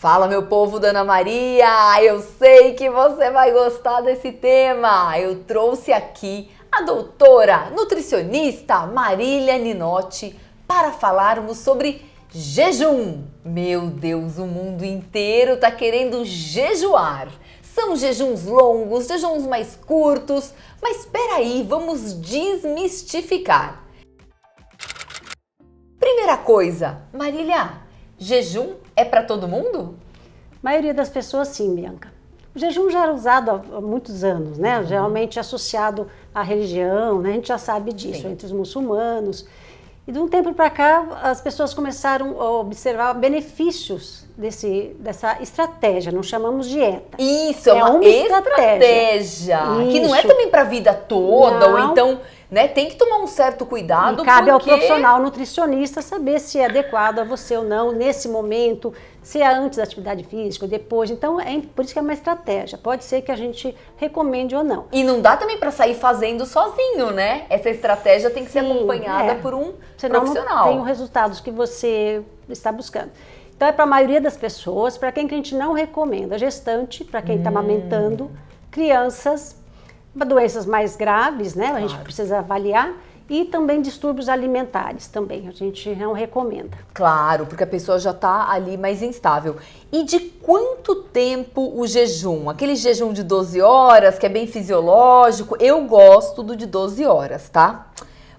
Fala, meu povo da Maria! Ah, eu sei que você vai gostar desse tema! Eu trouxe aqui a doutora nutricionista Marília Ninotti para falarmos sobre jejum. Meu Deus, o mundo inteiro está querendo jejuar. São jejuns longos, jejuns mais curtos, mas espera aí, vamos desmistificar. Primeira coisa, Marília, Jejum é para todo mundo? A maioria das pessoas sim, Bianca. O jejum já era usado há muitos anos, né? Uhum. Geralmente associado à religião, né? A gente já sabe disso, sim. entre os muçulmanos. E de um tempo para cá, as pessoas começaram a observar benefícios desse, dessa estratégia, não chamamos dieta. Isso, é, é uma, uma estratégia. estratégia que não é também para a vida toda, não. ou então né? Tem que tomar um certo cuidado. E cabe porque... ao profissional nutricionista saber se é adequado a você ou não nesse momento, se é antes da atividade física ou depois. Então, é por isso que é uma estratégia. Pode ser que a gente recomende ou não. E não dá também para sair fazendo sozinho, né? Essa estratégia tem que Sim, ser acompanhada é. por um Senão profissional. Não tem os resultados que você está buscando. Então é para a maioria das pessoas, para quem que a gente não recomenda, gestante, para quem está hum. amamentando, crianças, doenças mais graves, né? Claro. A gente precisa avaliar e também distúrbios alimentares também, a gente não recomenda. Claro, porque a pessoa já está ali mais instável. E de quanto tempo o jejum? Aquele jejum de 12 horas, que é bem fisiológico, eu gosto do de 12 horas, tá?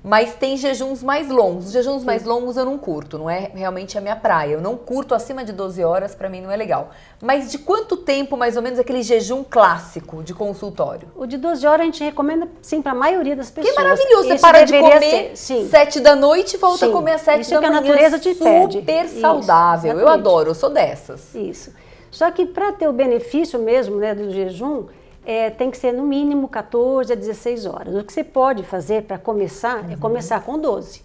Mas tem jejuns mais longos. Os jejuns Sim. mais longos eu não curto, não é realmente a minha praia. Eu não curto acima de 12 horas, para mim não é legal. Mas de quanto tempo, mais ou menos, aquele jejum clássico de consultório? O de 12 horas a gente recomenda, sim, para a maioria das pessoas. Que maravilhoso! Você para de comer ser, 7 da noite e volta sim. a comer às 7 Isso da manhã. a natureza te Super pede. saudável. Isso, eu adoro, eu sou dessas. Isso. Só que para ter o benefício mesmo né, do jejum, é, tem que ser no mínimo 14 a 16 horas. O que você pode fazer para começar é uhum. é começar com 12.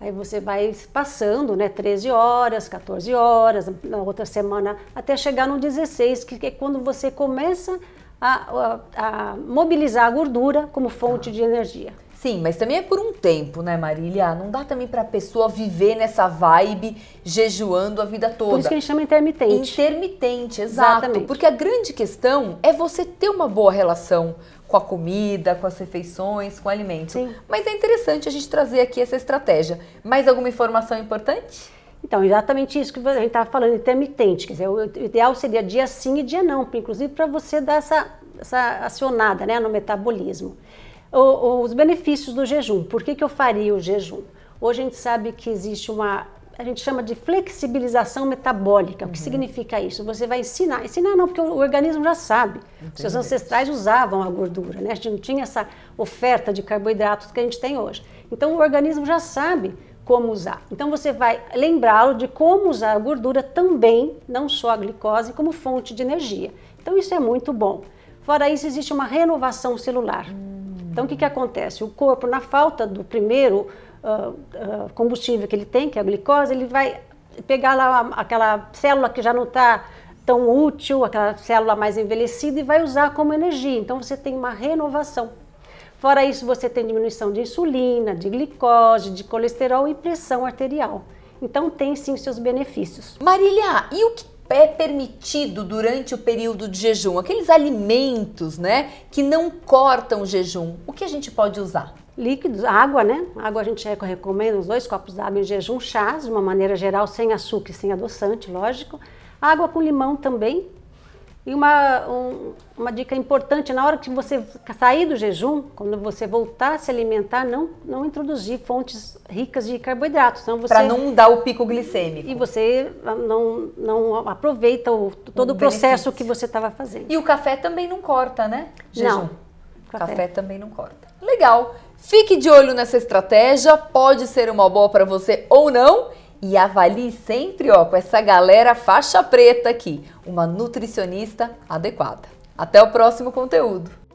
Aí você vai passando, né, 13 horas, 14 horas, na outra semana, até chegar no 16, que é quando você começa a, a, a mobilizar a gordura como fonte ah. de energia. Sim, mas também é por um tempo, né, Marília? Não dá também para a pessoa viver nessa vibe jejuando a vida toda. Por isso que a gente chama intermitente. Intermitente, exato. Exatamente. Porque a grande questão é você ter uma boa relação com a comida, com as refeições, com o alimento. Sim. Mas é interessante a gente trazer aqui essa estratégia. Mais alguma informação importante? Então, exatamente isso que a gente estava tá falando, intermitente. Quer dizer, o ideal seria dia sim e dia não, inclusive para você dar essa, essa acionada né, no metabolismo o, os benefícios do jejum. Por que, que eu faria o jejum? Hoje a gente sabe que existe uma a gente chama de flexibilização metabólica. Uhum. O que uhum. significa isso? Você vai ensinar. Ensinar não, porque o organismo já sabe. Entendi. Seus ancestrais usavam a gordura, né? A gente não tinha essa oferta de carboidratos que a gente tem hoje. Então o organismo já sabe como usar. Então você vai lembrá-lo de como usar a gordura também, não só a glicose, como fonte de energia. Então isso é muito bom. Fora isso, existe uma renovação celular. Uhum. Então, o que, que acontece? O corpo, na falta do primeiro uh, uh, combustível que ele tem, que é a glicose, ele vai pegar lá aquela célula que já não está tão útil, aquela célula mais envelhecida, e vai usar como energia. Então, você tem uma renovação. Fora isso, você tem diminuição de insulina, de glicose, de colesterol e pressão arterial. Então tem sim seus benefícios. Marília, e o que é permitido durante o período de jejum? Aqueles alimentos, né, que não cortam o jejum, o que a gente pode usar? Líquidos, água, né? Água a gente é, recomenda uns dois copos d'água em jejum, chás, de uma maneira geral, sem açúcar e sem adoçante, lógico. Água com limão também, e uma, um, uma dica importante, na hora que você sair do jejum, quando você voltar a se alimentar, não, não introduzir fontes ricas de carboidratos. Para não dar o pico glicêmico. E você ah, não, não aproveita o, todo o, o processo que você estava fazendo. E o café também não corta, né? Jejum. Não. Café. café também não corta. Legal. Fique de olho nessa estratégia, pode ser uma boa para você ou não e avalie sempre ó, com essa galera faixa preta aqui, uma nutricionista adequada. Até o próximo conteúdo!